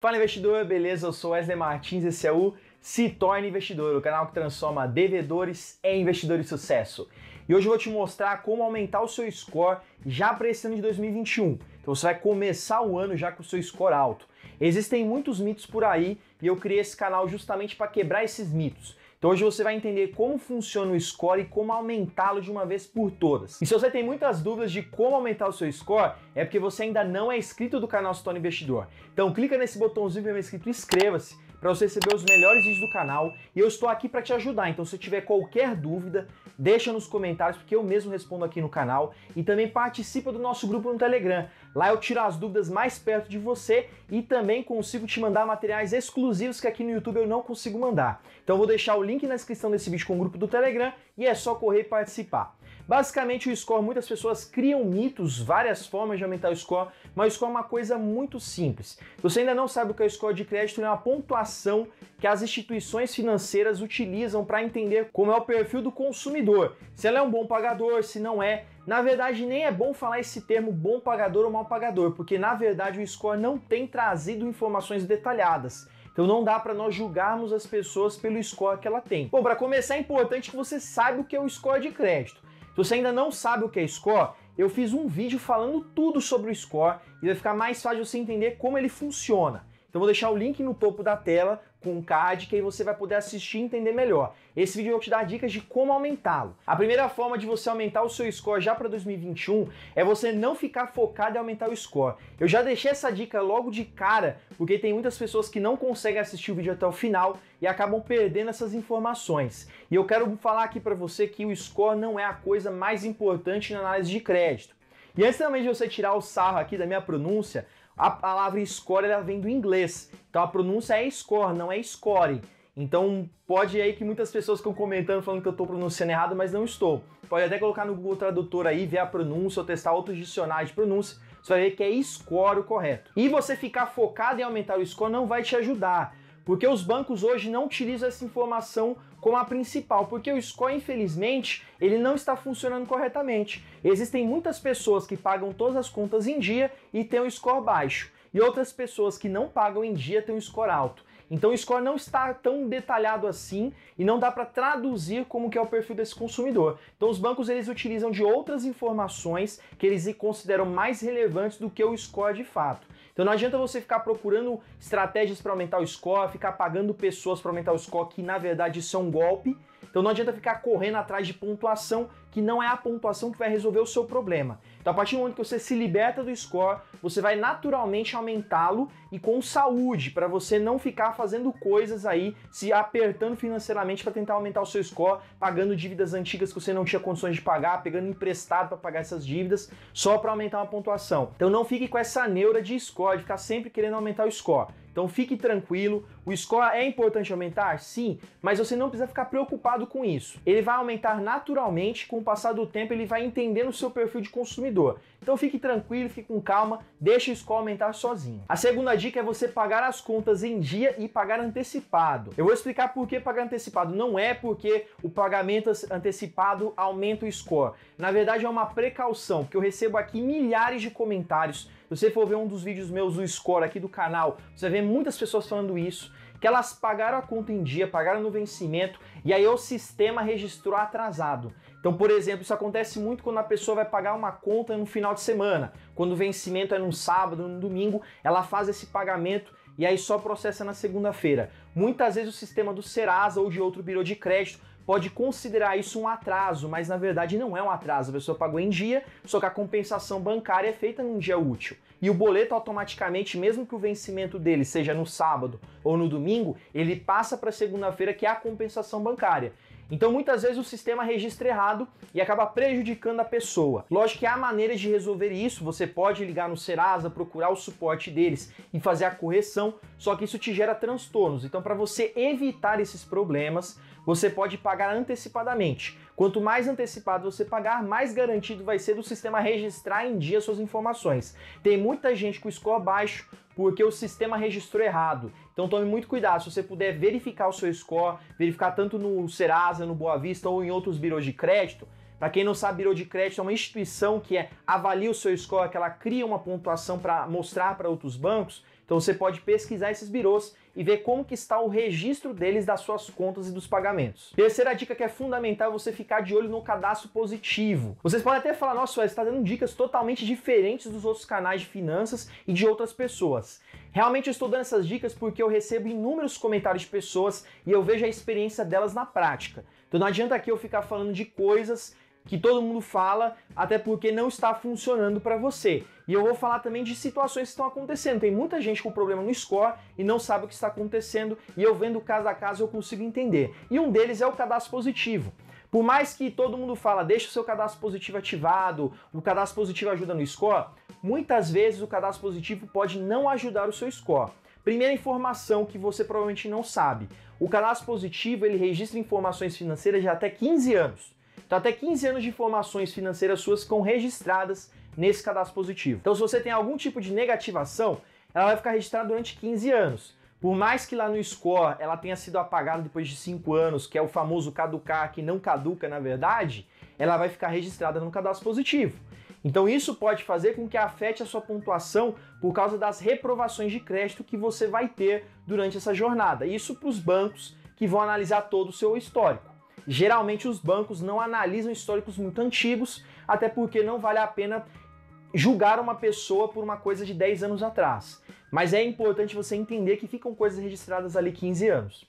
Fala investidor, beleza? Eu sou Wesley Martins, esse é o Se Torne Investidor, o canal que transforma devedores em investidores de sucesso. E hoje eu vou te mostrar como aumentar o seu score já para esse ano de 2021. Então você vai começar o ano já com o seu score alto. Existem muitos mitos por aí e eu criei esse canal justamente para quebrar esses mitos. Então hoje você vai entender como funciona o score e como aumentá-lo de uma vez por todas. E se você tem muitas dúvidas de como aumentar o seu score, é porque você ainda não é inscrito do canal Stone Investidor. Então clica nesse botãozinho vermelho escrito inscreva-se para você receber os melhores vídeos do canal e eu estou aqui para te ajudar. Então se tiver qualquer dúvida, Deixa nos comentários, porque eu mesmo respondo aqui no canal. E também participa do nosso grupo no Telegram. Lá eu tiro as dúvidas mais perto de você e também consigo te mandar materiais exclusivos que aqui no YouTube eu não consigo mandar. Então eu vou deixar o link na descrição desse vídeo com o grupo do Telegram e é só correr e participar. Basicamente, o score, muitas pessoas criam mitos, várias formas de aumentar o score, mas o score é uma coisa muito simples. Se você ainda não sabe o que é o score de crédito, é uma pontuação que as instituições financeiras utilizam para entender como é o perfil do consumidor. Se ela é um bom pagador, se não é, na verdade, nem é bom falar esse termo bom pagador ou mal pagador, porque na verdade o score não tem trazido informações detalhadas. Então não dá para nós julgarmos as pessoas pelo score que ela tem. Bom, para começar é importante que você saiba o que é o score de crédito. Se você ainda não sabe o que é score, eu fiz um vídeo falando tudo sobre o score e vai ficar mais fácil você entender como ele funciona. Então vou deixar o link no topo da tela com CAD, que aí você vai poder assistir e entender melhor. Esse vídeo eu vou te dar dicas de como aumentá-lo. A primeira forma de você aumentar o seu score já para 2021 é você não ficar focado em aumentar o score. Eu já deixei essa dica logo de cara, porque tem muitas pessoas que não conseguem assistir o vídeo até o final e acabam perdendo essas informações. E eu quero falar aqui para você que o score não é a coisa mais importante na análise de crédito. E antes também de você tirar o sarro aqui da minha pronúncia, a palavra score ela vem do inglês, então a pronúncia é score, não é score. Então pode aí que muitas pessoas estão comentando falando que eu estou pronunciando errado, mas não estou. Pode até colocar no Google Tradutor aí, ver a pronúncia ou testar outros dicionários de pronúncia, você vai ver que é score o correto. E você ficar focado em aumentar o score não vai te ajudar, porque os bancos hoje não utilizam essa informação como a principal, porque o score, infelizmente, ele não está funcionando corretamente. Existem muitas pessoas que pagam todas as contas em dia e têm um score baixo, e outras pessoas que não pagam em dia têm um score alto. Então o score não está tão detalhado assim e não dá para traduzir como que é o perfil desse consumidor. Então os bancos eles utilizam de outras informações que eles consideram mais relevantes do que o score de fato. Então não adianta você ficar procurando estratégias para aumentar o score, ficar pagando pessoas para aumentar o score, que na verdade são é um golpe. Então não adianta ficar correndo atrás de pontuação que não é a pontuação que vai resolver o seu problema. Então, a partir do momento que você se liberta do score, você vai naturalmente aumentá-lo e com saúde, para você não ficar fazendo coisas aí, se apertando financeiramente para tentar aumentar o seu score, pagando dívidas antigas que você não tinha condições de pagar, pegando emprestado para pagar essas dívidas, só para aumentar uma pontuação. Então, não fique com essa neura de score, de ficar sempre querendo aumentar o score. Então fique tranquilo, o score é importante aumentar, sim, mas você não precisa ficar preocupado com isso. Ele vai aumentar naturalmente, com o passar do tempo ele vai entendendo o seu perfil de consumidor. Então fique tranquilo, fique com calma, deixe o score aumentar sozinho. A segunda dica é você pagar as contas em dia e pagar antecipado. Eu vou explicar por que pagar antecipado. Não é porque o pagamento antecipado aumenta o score. Na verdade é uma precaução, porque eu recebo aqui milhares de comentários se você for ver um dos vídeos meus, o score aqui do canal, você vai ver muitas pessoas falando isso, que elas pagaram a conta em dia, pagaram no vencimento, e aí o sistema registrou atrasado. Então, por exemplo, isso acontece muito quando a pessoa vai pagar uma conta no final de semana, quando o vencimento é num sábado, no domingo, ela faz esse pagamento e aí só processa na segunda-feira. Muitas vezes o sistema do Serasa ou de outro birô de crédito pode considerar isso um atraso, mas na verdade não é um atraso. A pessoa pagou em dia, só que a compensação bancária é feita num dia útil. E o boleto automaticamente, mesmo que o vencimento dele seja no sábado ou no domingo, ele passa para segunda-feira, que é a compensação bancária. Então muitas vezes o sistema registra errado e acaba prejudicando a pessoa. Lógico que há maneiras de resolver isso, você pode ligar no Serasa, procurar o suporte deles e fazer a correção, só que isso te gera transtornos. Então para você evitar esses problemas, você pode pagar antecipadamente. Quanto mais antecipado você pagar, mais garantido vai ser do sistema registrar em dia suas informações. Tem muita gente com score baixo porque o sistema registrou errado. Então tome muito cuidado, se você puder verificar o seu score, verificar tanto no Serasa, no Boa Vista ou em outros birôs de crédito, para quem não sabe, Biro de Crédito é uma instituição que é, avalia o seu score, que ela cria uma pontuação para mostrar para outros bancos. Então você pode pesquisar esses birôs e ver como que está o registro deles das suas contas e dos pagamentos. Terceira dica que é fundamental é você ficar de olho no cadastro positivo. Vocês podem até falar, nossa, você está dando dicas totalmente diferentes dos outros canais de finanças e de outras pessoas. Realmente eu estou dando essas dicas porque eu recebo inúmeros comentários de pessoas e eu vejo a experiência delas na prática. Então não adianta aqui eu ficar falando de coisas que todo mundo fala, até porque não está funcionando para você. E eu vou falar também de situações que estão acontecendo. Tem muita gente com problema no score e não sabe o que está acontecendo, e eu vendo caso a caso eu consigo entender. E um deles é o cadastro positivo. Por mais que todo mundo fala, deixa o seu cadastro positivo ativado, o cadastro positivo ajuda no score, muitas vezes o cadastro positivo pode não ajudar o seu score. Primeira informação que você provavelmente não sabe. O cadastro positivo, ele registra informações financeiras de até 15 anos. Então, até 15 anos de informações financeiras suas ficam registradas nesse cadastro positivo. Então, se você tem algum tipo de negativação, ela vai ficar registrada durante 15 anos. Por mais que lá no score ela tenha sido apagada depois de 5 anos, que é o famoso caducar, que não caduca na verdade, ela vai ficar registrada no cadastro positivo. Então isso pode fazer com que afete a sua pontuação por causa das reprovações de crédito que você vai ter durante essa jornada. Isso para os bancos que vão analisar todo o seu histórico. Geralmente os bancos não analisam históricos muito antigos, até porque não vale a pena julgar uma pessoa por uma coisa de 10 anos atrás. Mas é importante você entender que ficam coisas registradas ali 15 anos.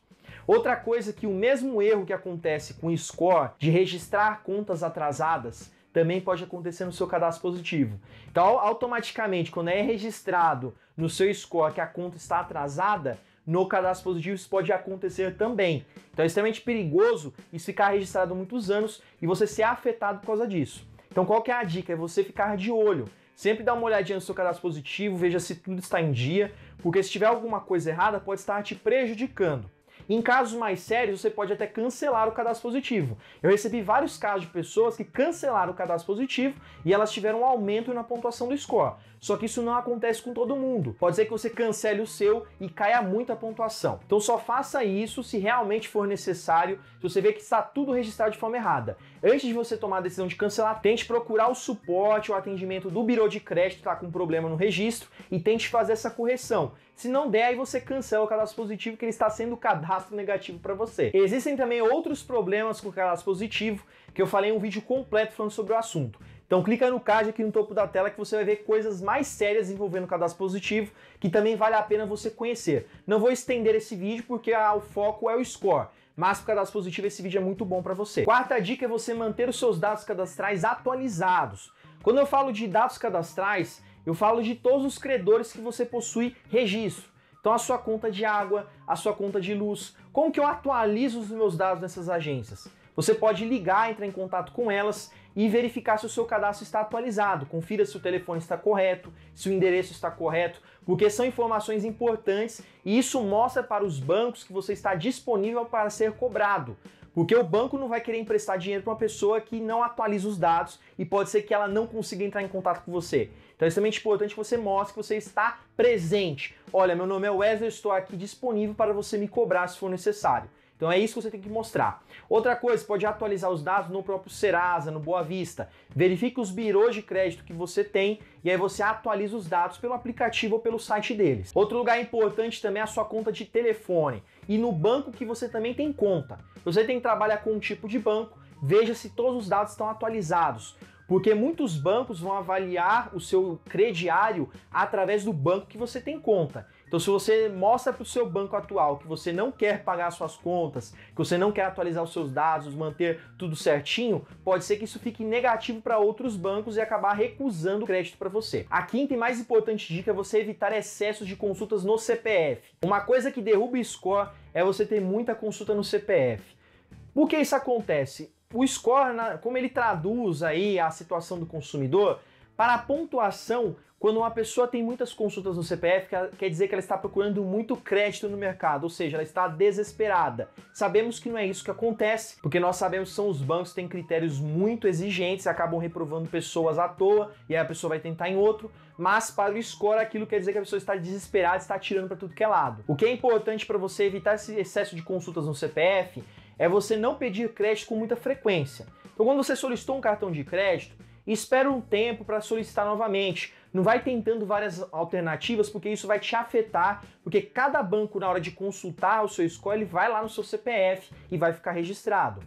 Outra coisa que o mesmo erro que acontece com o score de registrar contas atrasadas também pode acontecer no seu cadastro positivo. Então, automaticamente, quando é registrado no seu score que a conta está atrasada, no cadastro positivo, isso pode acontecer também. Então é extremamente perigoso isso ficar registrado há muitos anos e você ser afetado por causa disso. Então qual que é a dica? É você ficar de olho. Sempre dá uma olhadinha no seu cadastro positivo, veja se tudo está em dia, porque se tiver alguma coisa errada, pode estar te prejudicando. Em casos mais sérios, você pode até cancelar o cadastro positivo. Eu recebi vários casos de pessoas que cancelaram o cadastro positivo e elas tiveram um aumento na pontuação do score. Só que isso não acontece com todo mundo. Pode ser que você cancele o seu e caia muito a pontuação. Então só faça isso se realmente for necessário, se você vê que está tudo registrado de forma errada. Antes de você tomar a decisão de cancelar, tente procurar o suporte, ou atendimento do birô de crédito que está com problema no registro e tente fazer essa correção. Se não der, aí você cancela o cadastro positivo, que ele está sendo cadastro negativo para você. Existem também outros problemas com o cadastro positivo, que eu falei em um vídeo completo falando sobre o assunto. Então clica no card aqui no topo da tela que você vai ver coisas mais sérias envolvendo o cadastro positivo, que também vale a pena você conhecer. Não vou estender esse vídeo porque ah, o foco é o score, mas para o cadastro positivo esse vídeo é muito bom para você. Quarta dica é você manter os seus dados cadastrais atualizados. Quando eu falo de dados cadastrais, eu falo de todos os credores que você possui registro. Então a sua conta de água, a sua conta de luz, como que eu atualizo os meus dados nessas agências? Você pode ligar, entrar em contato com elas, e verificar se o seu cadastro está atualizado. Confira se o telefone está correto, se o endereço está correto, porque são informações importantes e isso mostra para os bancos que você está disponível para ser cobrado. Porque o banco não vai querer emprestar dinheiro para uma pessoa que não atualiza os dados e pode ser que ela não consiga entrar em contato com você. Então é extremamente importante que você mostre que você está presente. Olha, meu nome é Wesley, estou aqui disponível para você me cobrar se for necessário. Então é isso que você tem que mostrar. Outra coisa, pode atualizar os dados no próprio Serasa, no Boa Vista. Verifique os birôs de crédito que você tem e aí você atualiza os dados pelo aplicativo ou pelo site deles. Outro lugar importante também é a sua conta de telefone e no banco que você também tem conta. Você tem que trabalhar com um tipo de banco, veja se todos os dados estão atualizados porque muitos bancos vão avaliar o seu crediário através do banco que você tem conta. Então, se você mostra para o seu banco atual que você não quer pagar suas contas, que você não quer atualizar os seus dados, manter tudo certinho, pode ser que isso fique negativo para outros bancos e acabar recusando crédito para você. A quinta e mais importante dica é você evitar excessos de consultas no CPF. Uma coisa que derruba o score é você ter muita consulta no CPF. Por que isso acontece? O score, como ele traduz aí a situação do consumidor, para a pontuação quando uma pessoa tem muitas consultas no CPF, quer dizer que ela está procurando muito crédito no mercado, ou seja, ela está desesperada. Sabemos que não é isso que acontece, porque nós sabemos que são os bancos que têm critérios muito exigentes, acabam reprovando pessoas à toa, e aí a pessoa vai tentar em outro, mas para o score aquilo quer dizer que a pessoa está desesperada, está tirando para tudo que é lado. O que é importante para você evitar esse excesso de consultas no CPF é você não pedir crédito com muita frequência. Então, quando você solicitou um cartão de crédito, e espera um tempo para solicitar novamente. Não vai tentando várias alternativas, porque isso vai te afetar, porque cada banco, na hora de consultar o seu score, ele vai lá no seu CPF e vai ficar registrado.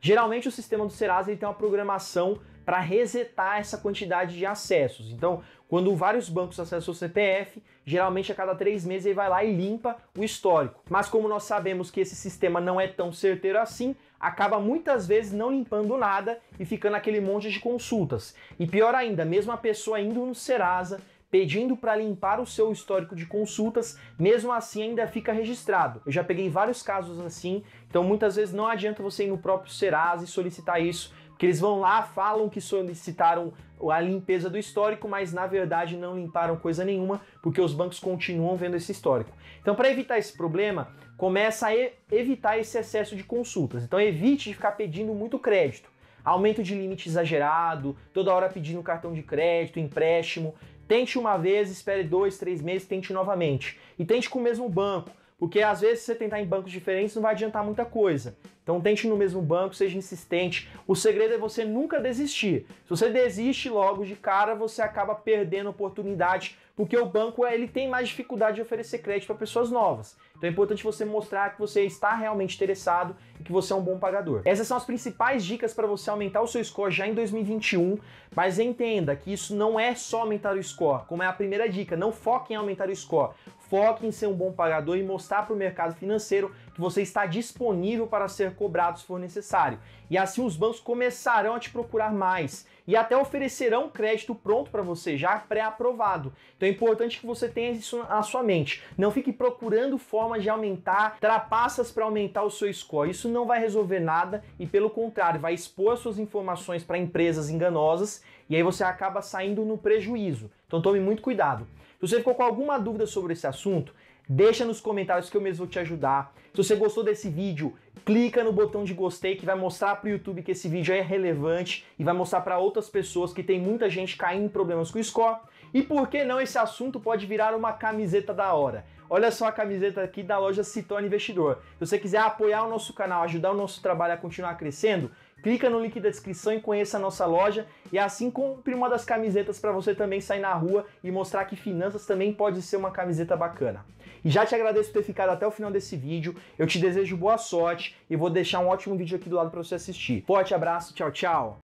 Geralmente o sistema do Serasa ele tem uma programação para resetar essa quantidade de acessos. Então, quando vários bancos acessam o CPF, geralmente a cada três meses ele vai lá e limpa o histórico. Mas como nós sabemos que esse sistema não é tão certeiro assim, acaba muitas vezes não limpando nada e ficando aquele monte de consultas. E pior ainda, mesmo a pessoa indo no Serasa, pedindo para limpar o seu histórico de consultas, mesmo assim ainda fica registrado. Eu já peguei vários casos assim, então muitas vezes não adianta você ir no próprio Serasa e solicitar isso, que eles vão lá, falam que solicitaram a limpeza do histórico, mas na verdade não limparam coisa nenhuma, porque os bancos continuam vendo esse histórico. Então, para evitar esse problema, começa a evitar esse excesso de consultas. Então, evite de ficar pedindo muito crédito. Aumento de limite exagerado, toda hora pedindo cartão de crédito, empréstimo. Tente uma vez, espere dois, três meses, tente novamente. E tente com o mesmo banco. Porque às vezes você tentar em bancos diferentes não vai adiantar muita coisa. Então tente no mesmo banco, seja insistente. O segredo é você nunca desistir. Se você desiste logo de cara, você acaba perdendo oportunidade, porque o banco ele tem mais dificuldade de oferecer crédito para pessoas novas. Então é importante você mostrar que você está realmente interessado e que você é um bom pagador. Essas são as principais dicas para você aumentar o seu score já em 2021, mas entenda que isso não é só aumentar o score, como é a primeira dica, não foque em aumentar o score foque em ser um bom pagador e mostrar para o mercado financeiro que você está disponível para ser cobrado se for necessário. E assim os bancos começarão a te procurar mais e até oferecerão crédito pronto para você, já pré-aprovado. Então é importante que você tenha isso na sua mente. Não fique procurando formas de aumentar trapaças para aumentar o seu score. Isso não vai resolver nada e, pelo contrário, vai expor suas informações para empresas enganosas e aí você acaba saindo no prejuízo. Então tome muito cuidado. Se você ficou com alguma dúvida sobre esse assunto, deixa nos comentários que eu mesmo vou te ajudar. Se você gostou desse vídeo, clica no botão de gostei que vai mostrar para o YouTube que esse vídeo é relevante e vai mostrar para outras pessoas que tem muita gente caindo em problemas com o score. E por que não esse assunto pode virar uma camiseta da hora? Olha só a camiseta aqui da loja Se Investidor. Se você quiser apoiar o nosso canal, ajudar o nosso trabalho a continuar crescendo, Clica no link da descrição e conheça a nossa loja e assim compre uma das camisetas para você também sair na rua e mostrar que finanças também pode ser uma camiseta bacana. E já te agradeço por ter ficado até o final desse vídeo. Eu te desejo boa sorte e vou deixar um ótimo vídeo aqui do lado para você assistir. Forte abraço, tchau, tchau.